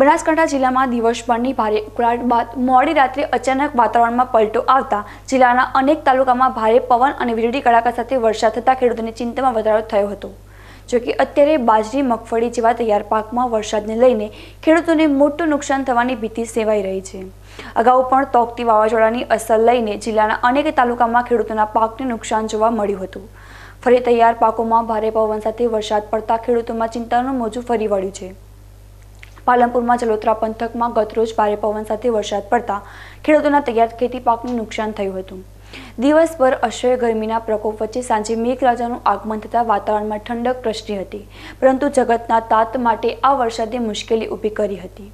બનાસકાંઠા જિલ્લામાં દિવસભરની ભારે ઉકળાટ બાદ મોડી રાત્રે અચાનક વાતાવરણમાં પલટો આવતા જિલ્લાના અનેક તાલુકામાં ભારે પવન અને વીજળી કડાકા સાથે વરસાદ થતાં ખેડૂતોની ચિંતામાં વધારો થયો હતો જોકે અત્યારે બાજરી મગફળી જેવા તૈયાર પાકમાં વરસાદને લઈને ખેડૂતોને મોટું નુકસાન થવાની ભીતિ સેવાઈ રહી છે અગાઉ પણ તોકતી વાવાઝોડાની અસર લઈને જિલ્લાના અનેક તાલુકામાં ખેડૂતોના પાકને નુકસાન જોવા મળ્યું હતું ફરી તૈયાર પાકોમાં ભારે પવન સાથે વરસાદ પડતા ખેડૂતોમાં ચિંતાનું મોજું ફરી વળ્યું છે પાલનપુરમાં જલોત્રા પંથકમાં ગતરોજ ભારે પવન સાથે વરસાદ પડતા ખેડૂતોના તૈયાર ખેતી પાકનું નુકસાન થયું હતું દિવસભર અસહ્ય ગરમીના પ્રકોપ વચ્ચે સાંજે મેઘરાજાનું આગમન થતાં વાતાવરણમાં ઠંડક પ્રસરી હતી પરંતુ જગતના તાત માટે આ વરસાદે મુશ્કેલી ઊભી કરી હતી